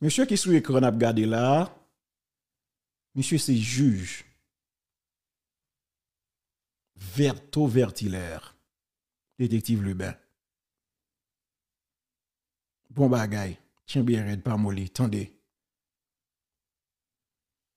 Monsieur qui sous écran a là, monsieur c'est juge. Verto détective Lubin. Bon bagaille, tiens bien red pas molly, tendez.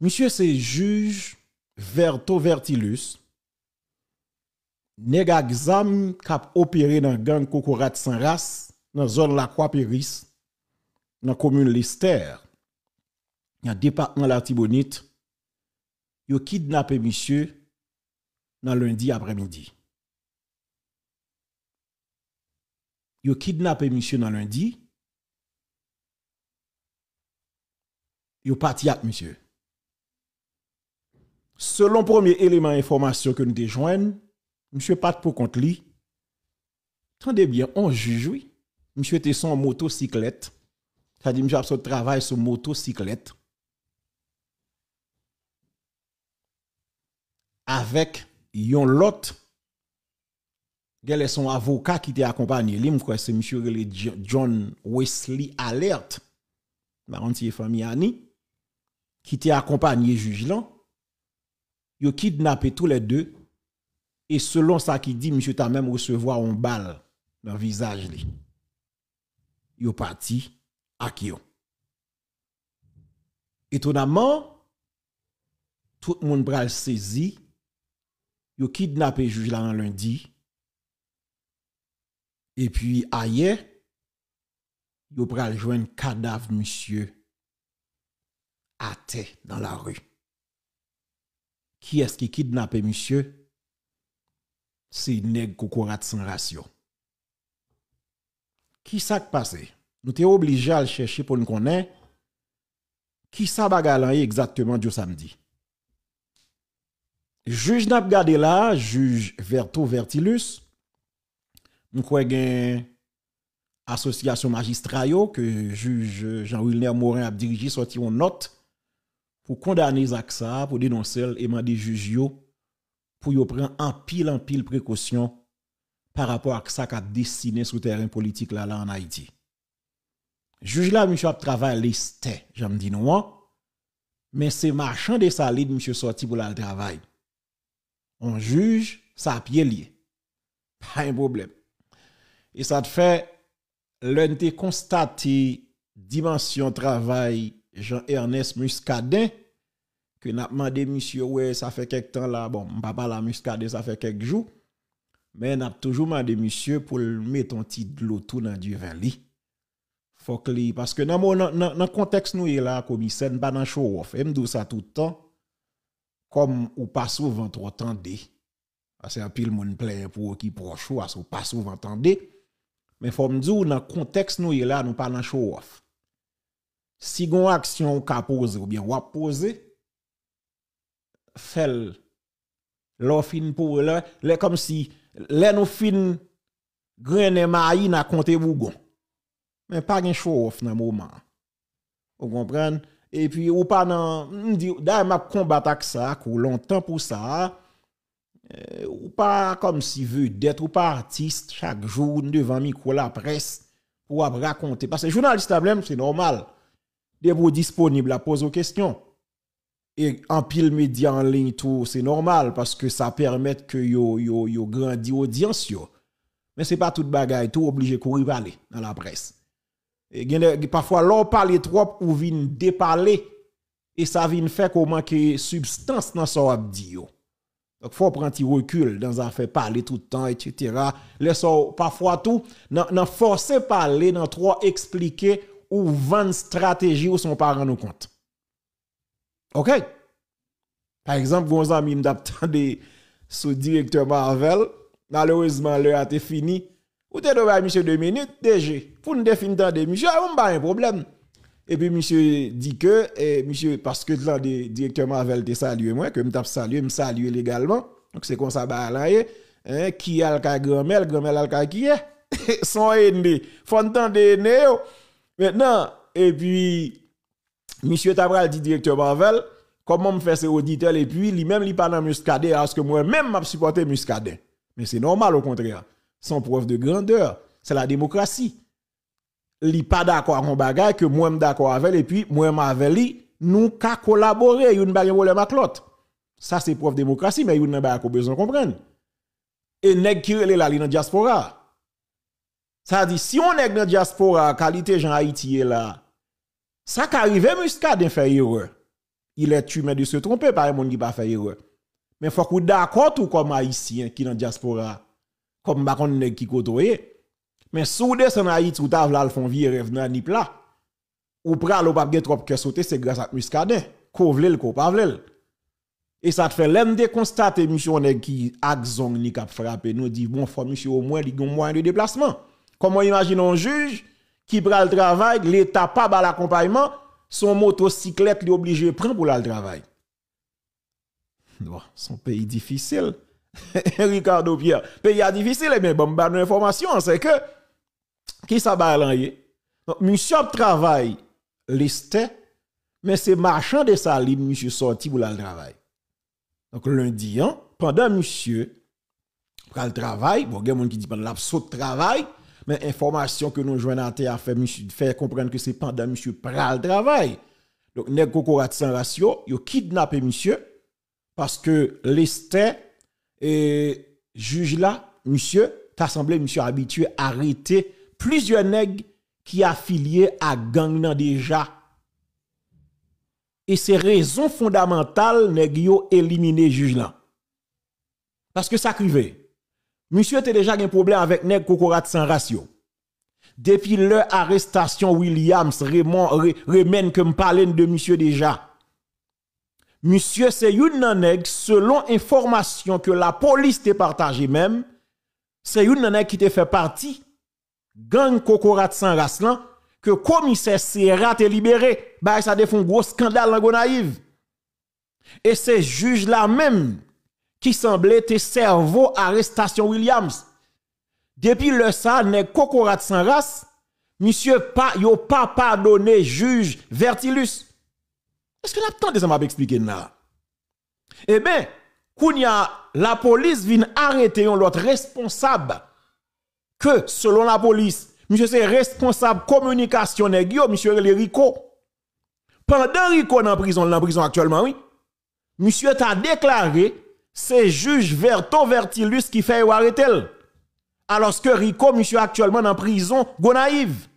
Monsieur c'est juge Verto Vertilus. cap opéré dans gang Kokorat sans race dans zone la Croix périsse dans la commune Lister, dans le département de Tibonite, ils ont kidnappé monsieur dans lundi après-midi. Ils ont kidnappé monsieur dans lundi. Ils ont parti avec monsieur. Selon le premier élément d'information que nous déjoignons, monsieur Pat pour compte lui. bien, on juge Monsieur était sans motocyclette ça dit, je suis travail sur motocyclette. Avec yon lot, est son avocat qui t'a accompagné. c'est monsieur John Wesley Alert, famille qui t'a accompagné juge là. Yo kidnappé tous les deux. Et selon ça qui dit, monsieur t'a même recevoir un balle dans le visage. Yo parti qui Étonnamment, tout le monde pral saisi, yo kidnappé juge là en lundi. Et puis ailleurs, yo pral un cadavre monsieur à terre dans la rue. Qui est-ce qui kidnappé monsieur? C'est nèg kokorat sans ratio. Qui s'est passé? nous sommes obligés à le chercher pour nous connaître qui ça bagaille exactement du samedi. Juge n'a gardé là, juge Verto Vertilus, nous croyons association magistrale que juge Jean-Wilner Morin a dirigé sorti une note pour condamner Zaksa, pour dénoncer et demander juge pour prendre en pile en pile précaution par rapport à ça a dessiné sur terrain politique là là en Haïti. Juge là, monsieur a travaillé l'Est, j'aime dis non, hein? mais c'est marchand de salide, monsieur sorti pour le travail. On juge, ça a pied lié. Pas un problème. Et ça te fait, l'un des constaté dimension travail Jean-Ernest Muscadet, que n'a demandé monsieur, ouais, ça fait quelques temps là, bon, papa la Muscadet, ça fait quelques jours, mais n'a toujours demandé monsieur pour mettre un petit de l'eau tout dans du vin faut parce que dans le contexte nous est là commissaire pas dans show off et me disent ça tout le temps comme ou pas souvent trop tendé parce que pile monde plein pour qui proche ou ou pas souvent tendé mais faut me dire dans contexte nous est là nous pas dans show off si gon action ou ka poser ou bien ou poser fait fin pour là comme si les nous fin grain et maï n'a compté bougon mais pas de show-off dans le moment. Vous comprenez? Et puis, ou pas dans. D'ailleurs, m'a combat avec ça, longtemps pour ça. Euh, ou pas comme si veut d'être ou pas artiste chaque jour devant micro la presse pour raconter. Parce que journaliste, c'est normal. rendez-vous disponible à poser aux questions. Et en pile média en ligne, tout, c'est normal parce que ça permet que yo, yo, yo Mais audience. Yo. Mais c'est pas toute bagaille, tout obligé de rivaler dans la presse parfois l'on parle trop ou vient déparler et ça vient faire comment que substance dans ce abdi dit donc faut prendre petit recul dans fait parler tout le temps etc. laissez parfois tout dans forcer parler dans trop expliquer ou vendre stratégie ou son parent nous compte. OK Par exemple, avez mis d'attendre tande sous directeur Marvel, malheureusement l'heure a été fini ou te doit monsieur deux minutes, déjà. Pour nous définir des monsieur, on pas un problème. Et puis monsieur dit que, eh, monsieur, parce que là, directeur Marvel te salué moi, que me salué, me légalement. Donc c'est comme ça, bah, là, hein, qui est le cas grand-mère, grand-mère le cas qui est. Son aîné. Faut entendre aîné. Maintenant, et puis, monsieur Tabral dit directeur Marvel, comment me faire ses auditeurs, et puis lui-même, il parle dans Muscadet, parce que moi-même, m'a supporté Muscadet. Mais c'est normal au contraire sans preuve de grandeur. C'est la démocratie. Li pas d'accord avec un bagage que moi d'accord avec et puis moi avec lui, nous ka collaboré, yon pas de problème avec Ça c'est preuve de démocratie mais yon n'a pas besoin comprendre. Et nèg qui est là dans diaspora. Ça dit si on est dans diaspora, qualité la Haïti là. Ça qui arrive muscade fait erreur. Il est humain de se tromper par un monde qui pas fait erreur. Mais faut qu'on d'accord tout comme haïtien qui dans diaspora comme bakon nèg qui kotoye mais sous descend Haïti ou t'a vla le vie, vieux rêve ou pral ou pas gen trop que sauter c'est grâce à muscadin ko le ko pa vle et ça te fait l'aime de constater monsieur nèg qui zong ni cap frapper nous dit bon faut monsieur au moins li gon moyen de déplacement comment imagine un juge qui pral le travail l'état pas ba l'accompagnement son motocyclette li obligé prendre pour le travail bon son pays difficile Ricardo Pierre. Pays difficile, mais eh bon, bah, nous information, c'est que, qui ça hein? Donc, monsieur travaille, listé, mais c'est marchand de saline, monsieur sorti pour le travail. Donc, lundi, hein, pendant monsieur, pour le travail, bon, il y a des qui disent pendant travail, mais information que nous jouons à terre fait monsieur, faire comprendre que c'est pendant monsieur le travail. Donc, nèg sans ratio, yo kidnappé monsieur, parce que l'esté, et juge là, monsieur, t'as semblé, monsieur habitué, arrêter plusieurs nègres qui affiliés à gang déjà. Et c'est raison fondamentale nèg yo éliminer juge là. Parce que ça crivait. Monsieur était déjà un problème avec nèg couraient sans ratio. Depuis leur arrestation Williams Raymond Remen que me parle de monsieur déjà. Monsieur c'est une selon information que la police te partagé même, c'est une qui te fait partie gang Kokorat sans race là que commissaire Serra te libéré, bah ça défend gros scandale dans naïve. Et ces juge là même qui semblait te cerveau arrestation Williams. Depuis le ça nèg Kokorat sans race, monsieur pas yo pas pardonné juge Vertilus est-ce que de ça m'a expliqué là Eh bien, la police vient arrêter autre responsable que, selon la police, monsieur c'est responsable communication négio, monsieur le Rico. Pendant Rico dans prison, dans prison actuellement, oui, monsieur t'a déclaré, c'est juge Verto Vertilus qui fait arrêter. Alors que Rico, monsieur actuellement en prison, go naïve.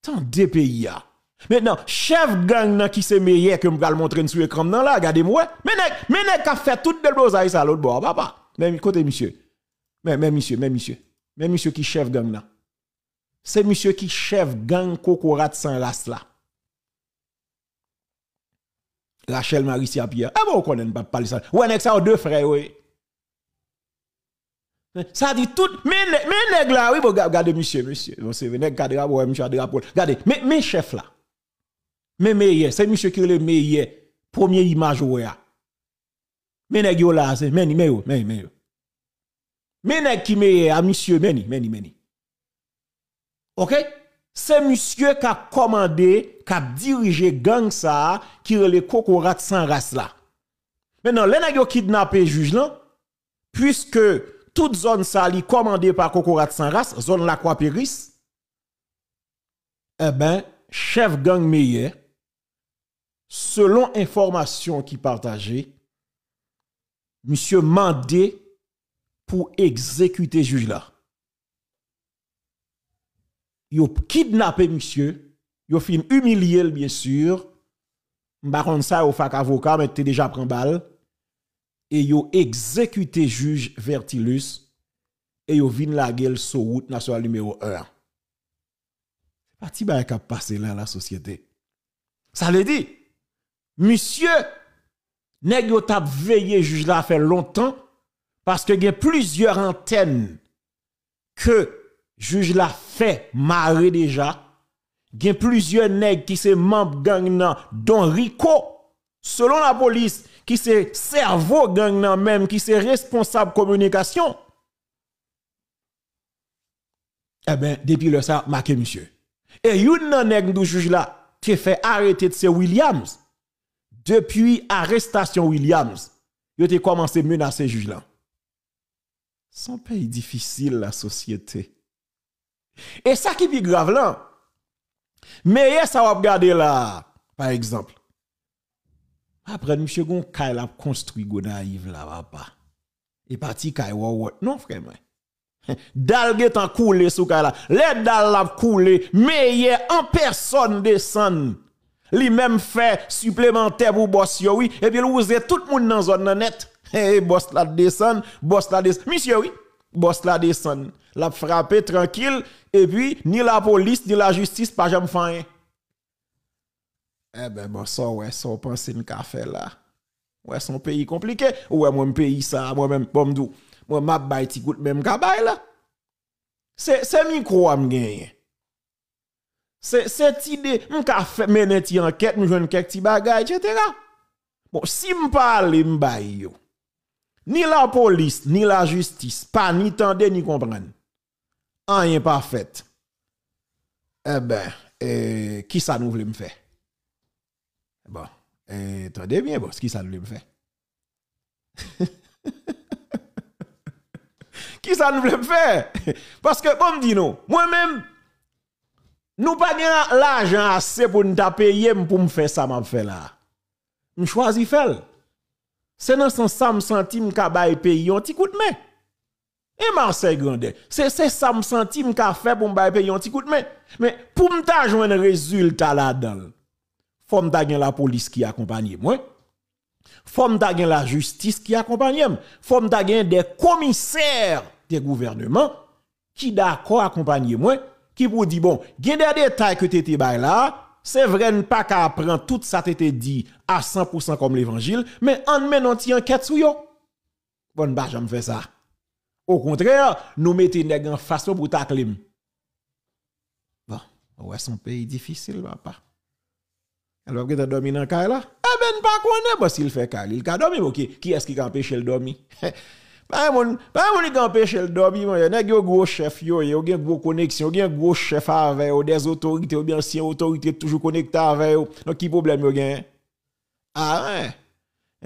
Tant de pays, a Maintenant, chef gang nan, qui se meilleur que m'gal montrer sur écran nan là, regardez-moi. Mais nek, mais nek a fait tout de blosaille ça l'autre bord, papa. Mais côté monsieur. Mais même monsieur, mais monsieur. Même monsieur qui chef gang là. C'est monsieur qui chef gang Kokorat sans race là. Rachel à Pierre. Ah bon, on connaît pas parler ça. Ouais, nek ça deux frères oui. Ça dit tout, mais mais là oui, bon, regardez monsieur, monsieur. Bon, c'est nèg cadre, ouais, monsieur Regardez, mais mais chef là. Mais meilleur, c'est monsieur qui est le meilleur. premier image, ouais. ya. nèg yo là, c'est meni, mais yo, meni, yo. qui ah, monsieur, meni, meni, meni. Ok? C'est monsieur qui a commandé, qui a dirigé gang ça, qui est le cocorat sans race là. Maintenant, les nèg yo kidnappé juge là, puisque toute zone ça li commandée par cocorat sans race, zone la quoi péris, eh ben, chef gang meilleur, selon information qui partageait, monsieur mandé pour exécuter juge là. a kidnappé monsieur, fait fin humilié bien sûr. Baron ça au fac avocat mais t'es déjà pris balle et a exécuté juge Vertilus et a vin la gueule sur route nationale numéro 1. Parti pas qui passé là la société. Ça le dit Monsieur, nèg yo tap veillé juge la fait longtemps parce que y a plusieurs antennes que juge là fait marrer déjà. Il y a plusieurs nègres qui sont membres gang nan, dont Rico, selon la police, qui se cerveau gang nan même, qui se responsable communication. Eh bien, depuis le ça, marqué monsieur. Et yon nan nèg du juge là, qui fait arrêter de Williams depuis arrestation Williams, il ont commencé à menacer juge là. Son pays difficile la société. Et ça qui est grave là. Mais ça va regarder là, par exemple. Après, monsieur Gon, Kyle a construit Gonaïve là-bas. Et parti Kyle Non, frère. Dal get en coulé sous Kyle. Les dal la coulé. Mais en personne descend Li même fait supplémentaire pour boss yo, oui. Et puis, vous êtes tout le monde dans la zone net. Et boss la descend, boss la descend. Monsieur, oui. Boss la descend. La frappe tranquille. Et puis, ni la police, ni la justice, pas jamais faire Eh ben, bon, ça, ouais, ça, on pense une café là. Ouais, son pays compliqué. Ouais, moi, pays ça, moi-même, bon, moi, ma baïti goutte même ka là. C'est micro à me gagner. Cette idée, on avons fait mener une enquête, nous jouons quelques petits bagages, etc. Bon, si je parle, je Ni la police, ni la justice, pas ni tendez, ni comprendre. Rien pas fait. Eh ben, eh, qui ça nous voulait me faire? Bon, attendez eh, bien, bon, qui ça nous voulait me faire? qui ça nous voulait me faire? Parce que, bon, dis moi-même, nous pas l'argent assez pour nous payer pour me faire ça m'a fait là. Nous choisissons. faire. C'est dans son sam centime qu'a bail pays un petit coup de Et Marseille Grandet, c'est c'est sam centime qu'a fait pour me bail pays un petit coup de main. Mais pour me ta un résultat là-dedans. Faut me la police qui accompagne moi. Faut me la justice qui accompagne moi. Faut me ta des commissaires des gouvernements qui d'accord accompagner moi qui vous dit, « bon, a des détails que t'étais bail là, c'est vrai ne pas qu'à apprendre tout ça t'étais dit à 100% comme l'évangile, mais en mène une enquête sur yo. Bon bah j'aime faire ça. Au contraire, nous mettons des en face pour tacler. Bon, ouais son pays difficile papa. Alors que tu dormir dans là, eh ben pas est, bon s'il fait cal, il ka dormi OK, qui est-ce qui a empêché le dormir Pas mon, pas mon, qui empêche le dormi, man. y'a un gros chef yo, a un gros connexion, y'a un gros chef avec ou des autorités ou bien si autorité toujours connecté avec yo. Donc qui problème yo un? Ah ouais.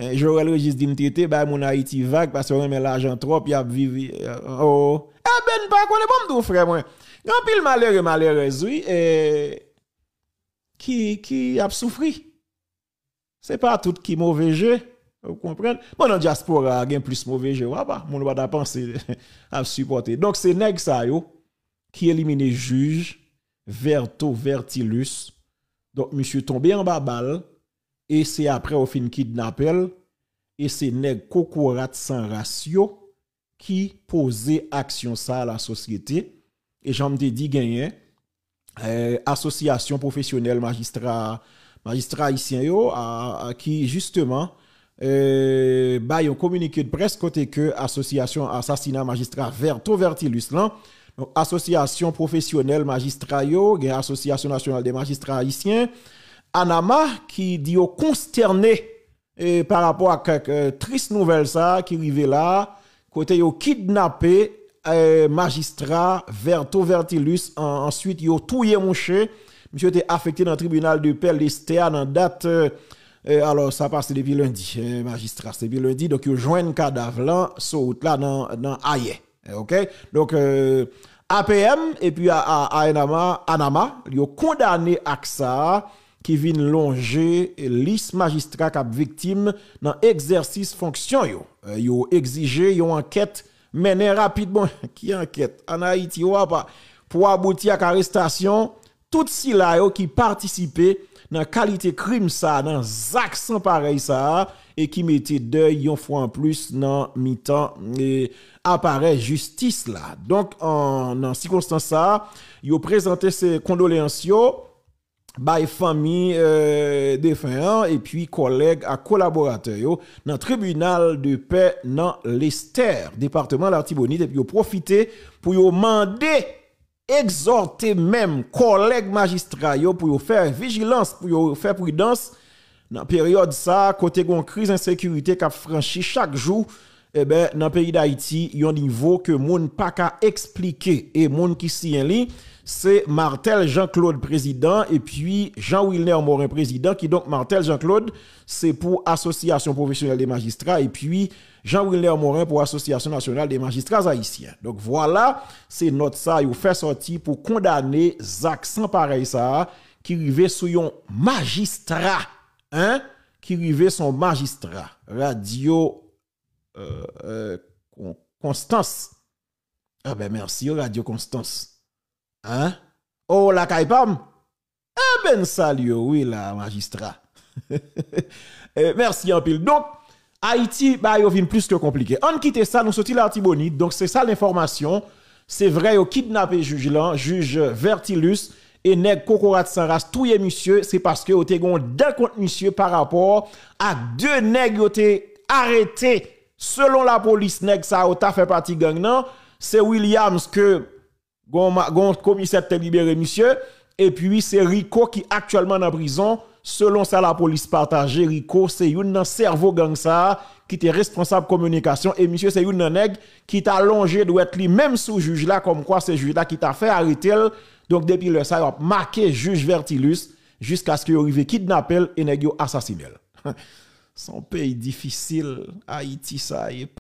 Hein? Eh, Jorel Regis dit me traiter bah mon Haïti vague parce qu'on met l'argent trop, y a vivre euh, oh. Eh ben pas qu'on est bon tout frère moi. Grand pile malheureux malheureuse oui et qui qui a souffri. C'est pas tout qui mauvais jeu. Vous comprenez? Moi, dans diaspora, il y a plus mauvais vois hein, pas bah, mon pas penser à supporter. Donc, c'est nèg ça qui élimine juge Verto Vertilus. Donc, monsieur tombé en bas balle. Et c'est après au fin kidnappel. Et c'est Neg Kokorat sans ratio qui posait action ça à la société. Et j'en me dit gagné. Euh, association professionnelle magistrat magistrat haïtien qui justement euh, bah, un communiqué de presse côté que association assassinat magistrat Verto Vertilus association professionnelle magistrat yo association nationale des magistrats haïtiens Anama qui dit au consterné euh, par rapport à quelques euh, tristes triste nouvelle ça qui arrivait là côté yo kidnappé euh, magistrat Verto Vertilus en, ensuite tué touye mouché monsieur était affecté dans le tribunal de Père l'Estéa dans date alors, ça passe depuis lundi, magistrat, c'est depuis lundi. Donc, ils joignent cadavre là, sur là, dans, dans Aye. OK? Donc, euh, APM et puis à, Anama, Anama, ils ont condamné AXA qui vient longer liste magistrat cap victime dans exercice fonction euh, Ils ont exigé une enquête menée rapidement. Qui enquête? En Haïti, pas? Pour aboutir à l'arrestation, tout si là qui participaient dans la qualité crime ça, dans accent pareil ça, et qui mettait deuil une fois en plus dans mi-temps apparaît justice là. Donc, en, circonstance ça, ils présenté ses condoléances by famille euh, et puis collègues à collaborateurs dans le tribunal de paix dans l'Esther, département l'Artibonite, et puis profiter pour demander exhorter même collègues magistrats pour faire vigilance, pour faire prudence dans la période ça, côté crise d'insécurité qui franchi chaque jour Eh nan peyi d'Haïti, yon nivou ke moun pa ka eksplike e moun ki siyen li, se Martel Jean-Claude prezident e pi Jean-William Morin prezident ki donk Martel Jean-Claude, se pou asosyasyon profesyonel de magistra e pi Jean-William Morin pou asosyasyon nasyonel de magistra haïtien. Donk vwa la, se not sa yon fè soti pou kondane zaksan parey sa ki rive sou yon magistra, hein, ki rive son magistra. Radio Haïti. Euh, euh, Constance. Ah ben merci oh, Radio Constance. Hein? Oh la Caipam Ah eh, ben salut, oh, oui la magistrat. Eh, merci en pile. Donc, Haïti, bah, a une plus que compliqué. On quitte ça, nous sortit l'Artibonite. Donc, c'est ça l'information. C'est vrai, au kidnappé juge là, juge Vertilus et nèg Kokorat Saras, tout est monsieur, c'est parce que yo te gon d'un contre monsieur par rapport à deux nèg arrêtés. Selon la police, ça fait partie gang c'est Williams que gon commis te libéré monsieur et puis c'est Rico qui actuellement en prison. Selon ça la police partage Rico c'est un cerveau gang ça qui était responsable communication et monsieur c'est un nèg qui t'a allongé, doit être lui même sous juge là comme quoi c'est juge là qui t'a fait arrêter donc depuis le ça a marqué juge Vertilus jusqu'à ce qu'il arrive kidnappé et nèg assassiné. son pays difficile, Haïti, ça y est